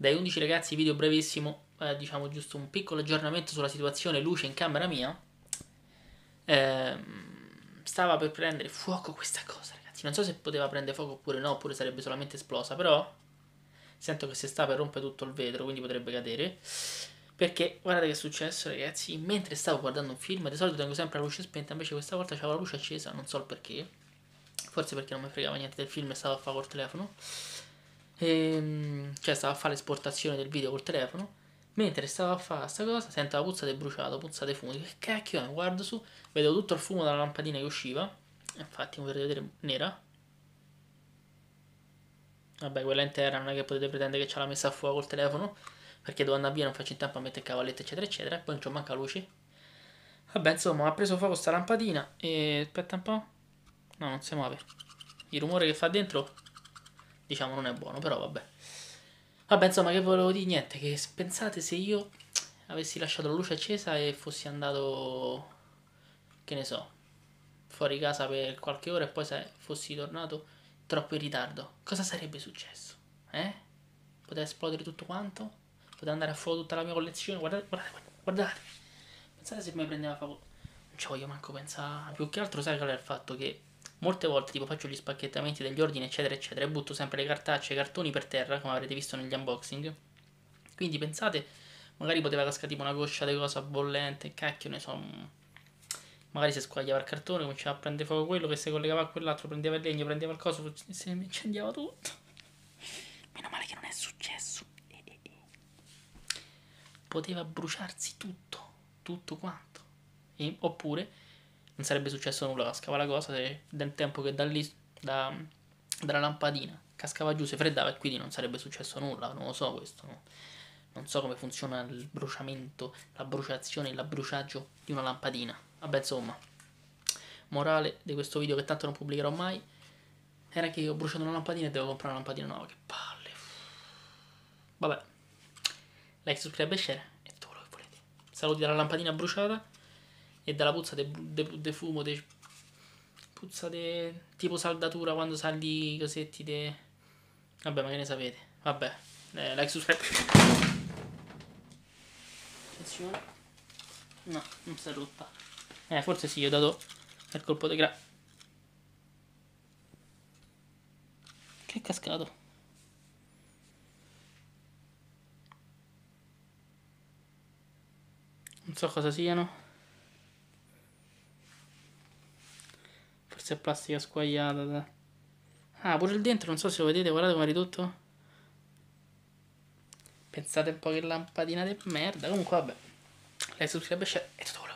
dai 11 ragazzi video brevissimo, eh, diciamo giusto un piccolo aggiornamento sulla situazione luce in camera mia. Eh, stava per prendere fuoco questa cosa, ragazzi. Non so se poteva prendere fuoco oppure no, oppure sarebbe solamente esplosa, però sento che si sta per rompere tutto il vetro, quindi potrebbe cadere. Perché guardate che è successo, ragazzi. Mentre stavo guardando un film, di solito tengo sempre la luce spenta, invece questa volta avevo la luce accesa, non so il perché. Forse perché non mi fregava niente del film e stavo a fare col telefono e, ehm, cioè stava a fare l'esportazione del video col telefono. Mentre stava a fare questa cosa, sento la puzza del bruciato, puzza dei fumi. Che cacchio è? Guardo su, vedo tutto il fumo dalla lampadina che usciva. Infatti, come potete vedere, nera. Vabbè, quella intera non è che potete pretendere che ce l'ha messa a fuoco col telefono. Perché devo andare via, non faccio in tempo a mettere cavallette, eccetera, eccetera. E poi non c'ho manca luce Vabbè, insomma, ha preso fuoco sta lampadina. E aspetta un po'. No, non si muove. Il rumore che fa dentro diciamo non è buono, però vabbè. Vabbè, insomma, che volevo dire? Niente, che pensate se io avessi lasciato la luce accesa e fossi andato, che ne so, fuori casa per qualche ora e poi se fossi tornato troppo in ritardo, cosa sarebbe successo? Eh? Poteva esplodere tutto quanto? Poteva andare a fuoco tutta la mia collezione? Guardate, guardate, guardate. Pensate se mi prendeva a fuoco. Non ci voglio manco pensare. Più che altro sai qual è il fatto che Molte volte tipo faccio gli spacchettamenti degli ordini eccetera eccetera e butto sempre le cartacce e i cartoni per terra come avrete visto negli unboxing. Quindi pensate, magari poteva cascare tipo una coscia di cosa bollente, cacchio ne so. Magari se squagliava il cartone, cominciava a prendere fuoco quello che si collegava a quell'altro, prendeva il legno, prendeva il coso, si incendiava tutto. Meno male che non è successo. Poteva bruciarsi tutto, tutto quanto. E, oppure non sarebbe successo nulla, cascava la cosa se, nel tempo che da lì, da, dalla lampadina, cascava giù, si freddava e quindi non sarebbe successo nulla, non lo so questo, no? non so come funziona il bruciamento, la bruciazione, il bruciaggio di una lampadina. Vabbè insomma, morale di questo video che tanto non pubblicherò mai, era che ho bruciato una lampadina e devo comprare una lampadina nuova, che palle. Vabbè, like, subscribe e share, è tutto quello che volete. Saluti dalla lampadina bruciata e dalla puzza de, de, de fumo, de, puzza de, tipo saldatura quando sali i cosetti de... Vabbè, ma che ne sapete? Vabbè, eh, like, subscribe. Attenzione. No, non si è rotta. Eh, forse sì, ho dato il colpo di gra... Che è cascato? Non so cosa siano. questa è plastica squagliata. Ah, pure il dentro, non so se lo vedete, guardate come è ridotto. Pensate un po' che lampadina di merda. Comunque, vabbè. Lei subscribe e tutto